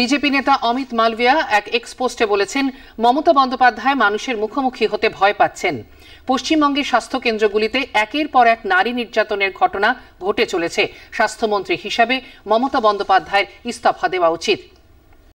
BJP নেতা অমিত মালভিয়া এক x পোস্টে বলেছেন মমতা বন্দ্যোপাধ্যায় মানুষের মুখোমুখি হতে ভয় পাচ্ছেন পশ্চিমবঙ্গের স্বাস্থ্য কেন্দ্রগুলিতে একের পর এক নারী নির্যাতনের ঘটনা ঘটে চলেছে স্বাস্থ্যমন্ত্রী হিসাবে মমতা বন্দ্যোপাধ্যায়ের ইস্তফা দেওয়া উচিত